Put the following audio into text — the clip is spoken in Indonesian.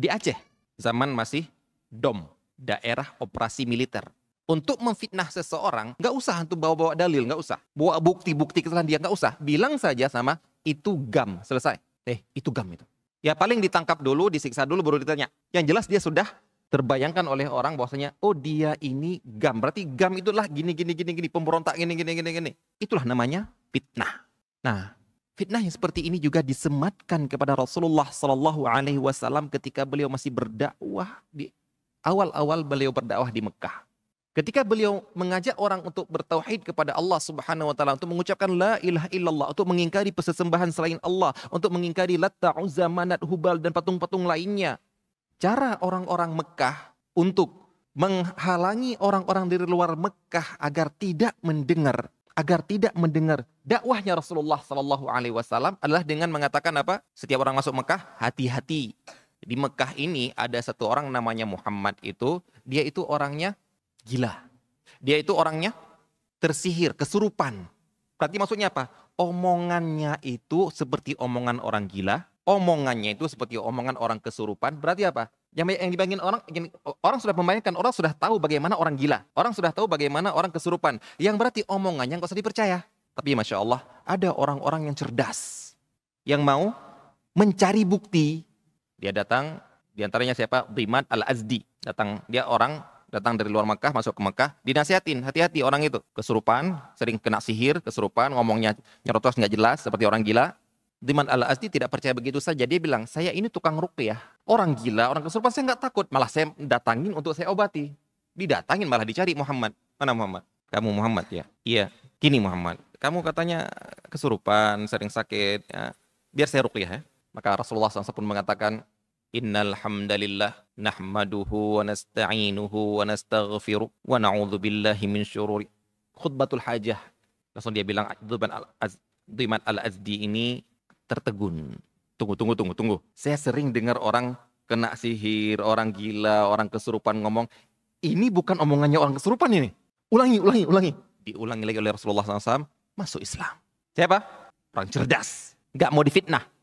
di Aceh zaman masih DOM, daerah operasi militer. Untuk memfitnah seseorang, nggak usah untuk bawa-bawa dalil, nggak usah. Bawa bukti-bukti kesalahan dia, nggak usah. Bilang saja sama, itu gam, selesai. Eh, itu gam itu. Ya paling ditangkap dulu, disiksa dulu, baru ditanya. Yang jelas dia sudah terbayangkan oleh orang bahwasanya, oh dia ini gam. Berarti gam itulah gini, gini, gini, gini, pemberontak gini, gini, gini, gini. Itulah namanya fitnah. Nah, Fitnah yang seperti ini juga disematkan kepada Rasulullah Shallallahu Alaihi Wasallam ketika beliau masih berdakwah di awal-awal beliau berdakwah di Mekah. Ketika beliau mengajak orang untuk bertauhid kepada Allah Subhanahu wa taala untuk mengucapkan la ilaha illallah, untuk mengingkari persesembahan selain Allah, untuk mengingkari Latta, Uzza, Manat, Hubal dan patung-patung lainnya. Cara orang-orang Mekah untuk menghalangi orang-orang dari luar Mekah agar tidak mendengar, agar tidak mendengar dakwahnya Rasulullah Shallallahu Alaihi Wasallam adalah dengan mengatakan apa? Setiap orang masuk Mekah, hati-hati. Di Mekah ini ada satu orang namanya Muhammad itu, dia itu orangnya gila. Dia itu orangnya tersihir, kesurupan. Berarti maksudnya apa? Omongannya itu seperti omongan orang gila, omongannya itu seperti omongan orang kesurupan. Berarti apa? Yang, yang dibayangin orang, orang sudah membayangkan, orang sudah tahu bagaimana orang gila. Orang sudah tahu bagaimana orang kesurupan. Yang berarti omongannya nggak usah dipercaya. Tapi masya Allah ada orang-orang yang cerdas yang mau mencari bukti. Dia datang diantaranya siapa? Dimat al-Azdi. Datang dia orang datang dari luar Mekah masuk ke Mekah dinasihatin hati-hati orang itu kesurupan sering kena sihir kesurupan ngomongnya nyerotos nggak jelas seperti orang gila Diman al Azdi tidak percaya begitu saja dia bilang saya ini tukang rukyah orang gila orang kesurupan saya nggak takut malah saya datangin untuk saya obati didatangin malah dicari Muhammad mana Muhammad kamu Muhammad ya iya Gini Muhammad, kamu katanya kesurupan, sering sakit. Ya. Biar saya rukyah ya. Maka Rasulullah SAW pun mengatakan, Innal hamdalillah nahmaduhu wa nasta'inuhu wa nastaghfiru wa na'udzu billahi min syururi khutbatul hajah. Langsung dia bilang Dhiman al-Azdi ini tertegun. Tunggu, tunggu, tunggu, tunggu. Saya sering dengar orang kena sihir, orang gila, orang kesurupan ngomong, ini bukan omongannya orang kesurupan ini. Ulangi, ulangi, ulangi diulangi lagi oleh Rasulullah SAW, masuk Islam. Siapa? Orang cerdas. Gak mau difitnah.